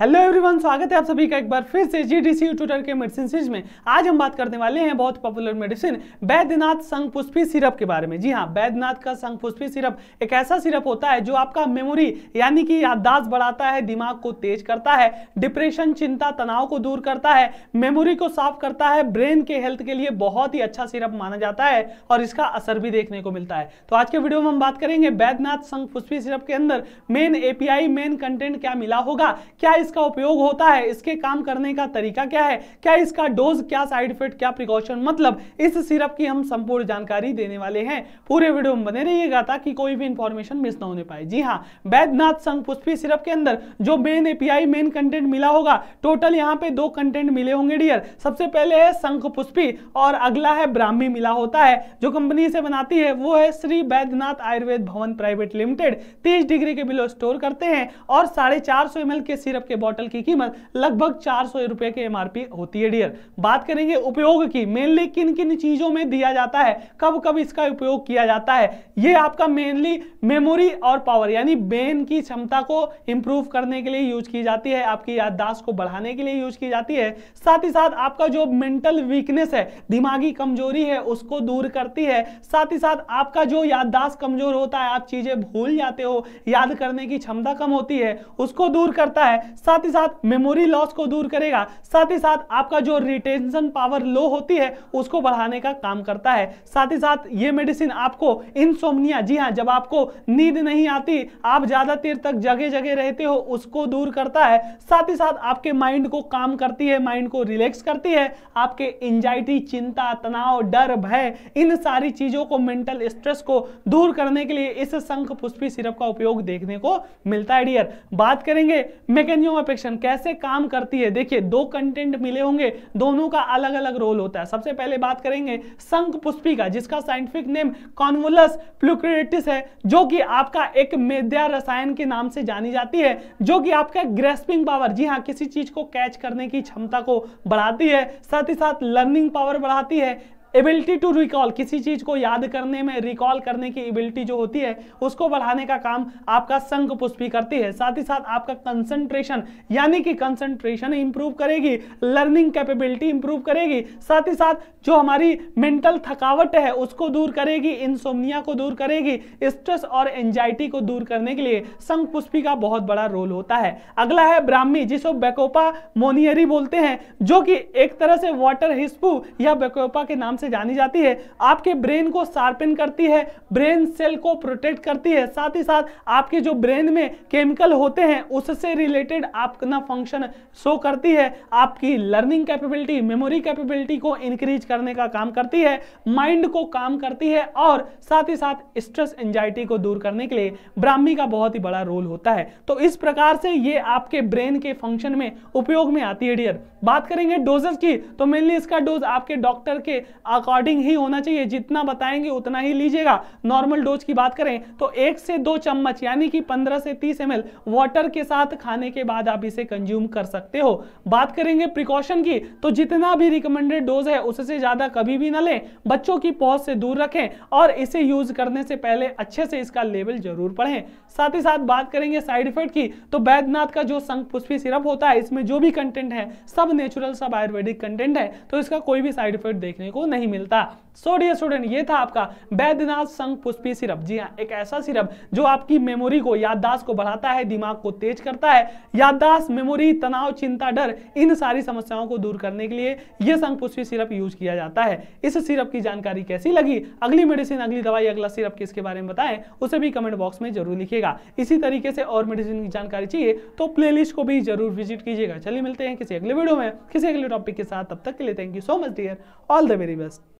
hello everyone स्वागत है आप सभी का एक बार फिर से जी डी सी ट्विटर के मेडिसिन सीरीज में आज हम बात करने वाले हैं बहुत popular medicine Baidyanath Shankhpushpi syrup के बारे में जी हाँ बैद्यनाथ का संगपुष्पी सिरप एक ऐसा सिरप होता है जो आपका मेमोरी यानी कि याददाश्त बढ़ाता है दिमाग को तेज करता है डिप्रेशन चिंता तनाव को दूर करता है मेमोरी को साफ करता है ब्रेन के हेल्थ के लिए बहुत ही अच्छा सिरप माना जाता है और इसका असर भी देखने को मिलता है तो आज के वीडियो में हम बात करेंगे बैद्यनाथ संगपुष्पी सिरप के अंदर मेन ए मेन कंटेंट क्या मिला होगा क्या इस इसका उपयोग होता है इसके काम करने का तरीका क्या है क्या इसका डोज क्या साइड इफेक्ट क्या प्रिकॉशन मतलब इस सिरप की हम संपूर्ण जानकारी देने वाले हैं पूरे वीडियो में बने रहिएगा ताकि कोई भी इंफॉर्मेशन मिस ना होने पाए जी हाँ वैद्यनाथ संघ पुष्पी सिरप के अंदर जो मेन एपीआई मेन कंटेंट मिला होगा टोटल यहाँ पे दो कंटेंट मिले होंगे डियर सबसे पहले है शंख पुष्पी और अगला है ब्राह्मी मिला होता है जो कंपनी से बनाती है वो है श्री वैद्यनाथ आयुर्वेद भवन प्राइवेट लिमिटेड तीस डिग्री के बिलो स्टोर करते हैं और साढ़े चार सौ के सिरप के बॉटल की कीमत लगभग चार सौ रुपए की एमआरपी होती है डियर बात करेंगे उपयोग की मेनली किन किन चीजों में दिया जाता है कब कब इसका उपयोग किया जाता है ये आपका मेनली मेमोरी और पावर यानी बेन की क्षमता को इंप्रूव करने के लिए यूज की जाती है आपकी याददाश्त को बढ़ाने के लिए यूज की जाती है साथ ही साथ आपका जो मेंटल वीकनेस है दिमागी कमजोरी है उसको दूर करती है साथ ही साथ आपका जो याददाश्त कमजोर होता है आप चीजें भूल जाते हो याद करने की क्षमता कम होती है उसको दूर करता है साथ ही साथ मेमोरी लॉस को दूर करेगा साथ ही साथ आपका जो रिटेंशन पावर लो होती है उसको बढ़ाने का काम करता है साथ ही साथ ये मेडिसिन आपको इनसोमनिया जी हाँ जब आपको नींद नहीं आती आप ज़्यादा देर तक जगह जगह रहते हो उसको दूर करता है साथ ही साथ आपके माइंड को काम करती है माइंड को रिलैक्स करती है आपके एंजाइटी चिंता तनाव डर भय इन सारी चीज़ों को मेंटल स्ट्रेस को दूर करने के लिए इस शंख पुष्पी सिरप का उपयोग देखने को मिलता है डियर बात करेंगे मैकेनियो ह्यूमापेक्शन कैसे काम करती है देखिए दो कंटेंट मिले होंगे दोनों का अलग अलग रोल होता है सबसे पहले बात करेंगे संक पुष्पी का जिसका साइंटिफिक नेम कॉन्वुलस प्लुक्रेटिस है जो कि आपका एक मेद्या रसायन के नाम से जानी जाती है जो कि आपका ग्रेस्पिंग पावर जी हाँ किसी चीज को कैच करने की क्षमता को बढ़ाती है साथ ही साथ लर्निंग पावर बढ़ाती है एबिलिटी टू रिकॉल किसी चीज को याद करने में रिकॉल करने की एबिलिटी जो होती है उसको बढ़ाने का काम आपका संघ पुष्पी करती है साथ ही साथ आपका कंसंट्रेशन यानी कि कंसंट्रेशन इंप्रूव करेगी लर्निंग कैपेबिलिटी इंप्रूव करेगी साथ ही साथ जो हमारी मेंटल थकावट है उसको दूर करेगी इंसोमिया को दूर करेगी स्ट्रेस और एंजाइटी को दूर करने के लिए संघ पुष्पी का बहुत बड़ा रोल होता है अगला है ब्राह्मी जिसको बेकोपा मोनियरी बोलते हैं जो कि एक तरह से वाटर हिस्पू या बेकोपा के नाम से जानी जाती है आपके ब्रेन को शार्पिन करती है ब्रेन सेल को प्रोटेक्ट करती है साथ ही साथ आपके जो ब्रेन में केमिकल होते हैं उससे रिलेटेड अपना फंक्शन शो करती है आपकी लर्निंग कैपेबिलिटी मेमोरी कैपेबिलिटी को इंक्रीज करने का काम करती है माइंड को काम करती है और साथ ही साथ स्ट्रेस एंजाइटी को दूर करने के लिए ब्राह्मी का बहुत ही बड़ा रोल होता है तो इस प्रकार से ये आपके ब्रेन के फंक्शन में उपयोग में आती है डियर बात करेंगे डोजेस की तो मेनली इसका डोज आपके डॉक्टर के अकॉर्डिंग ही होना चाहिए जितना बताएंगे उतना ही लीजिएगा नॉर्मल डोज की बात करें तो एक से दो चम्मच यानी कि पंद्रह से तीस एम वाटर के साथ खाने के बाद आप इसे कंज्यूम कर सकते हो बात करेंगे प्रिकॉशन की तो जितना भी रिकमेंडेड डोज है उससे ज़्यादा कभी भी ना लें बच्चों की पहुंच से दूर रखें और इसे यूज करने से पहले अच्छे से इसका लेवल जरूर पढ़ें साथ ही साथ बात करेंगे साइड इफेक्ट की तो बैद्यनाथ का जो पुष्पी सिरप होता है इसमें जो भी कंटेंट है सब नेचुरल सब आयुर्वेदिक कंटेंट है तो इसका कोई भी साइड इफेक्ट देखने को नहीं नहीं मिलता सो डियर स्टूडेंट ये था आपका बैद्यनाथ संघ पुष्पी सिरप जी हाँ एक ऐसा सिरप जो आपकी मेमोरी को याददाश्त को बढ़ाता है दिमाग को तेज करता है याददाश्त मेमोरी तनाव चिंता डर इन सारी समस्याओं को दूर करने के लिए यह संघ पुष्पी सिरप यूज किया जाता है इस सिरप की जानकारी कैसी लगी अगली मेडिसिन अगली दवाई अगला सिरप किसके बारे में बताएं उसे भी कमेंट बॉक्स में जरूर लिखिएगा इसी तरीके से और मेडिसिन की जानकारी चाहिए तो लिस्ट को भी जरूर विजिट कीजिएगा चलिए मिलते हैं किसी अगले वीडियो में किसी अगले टॉपिक के साथ तब तक के लिए thank you so much dear all the very best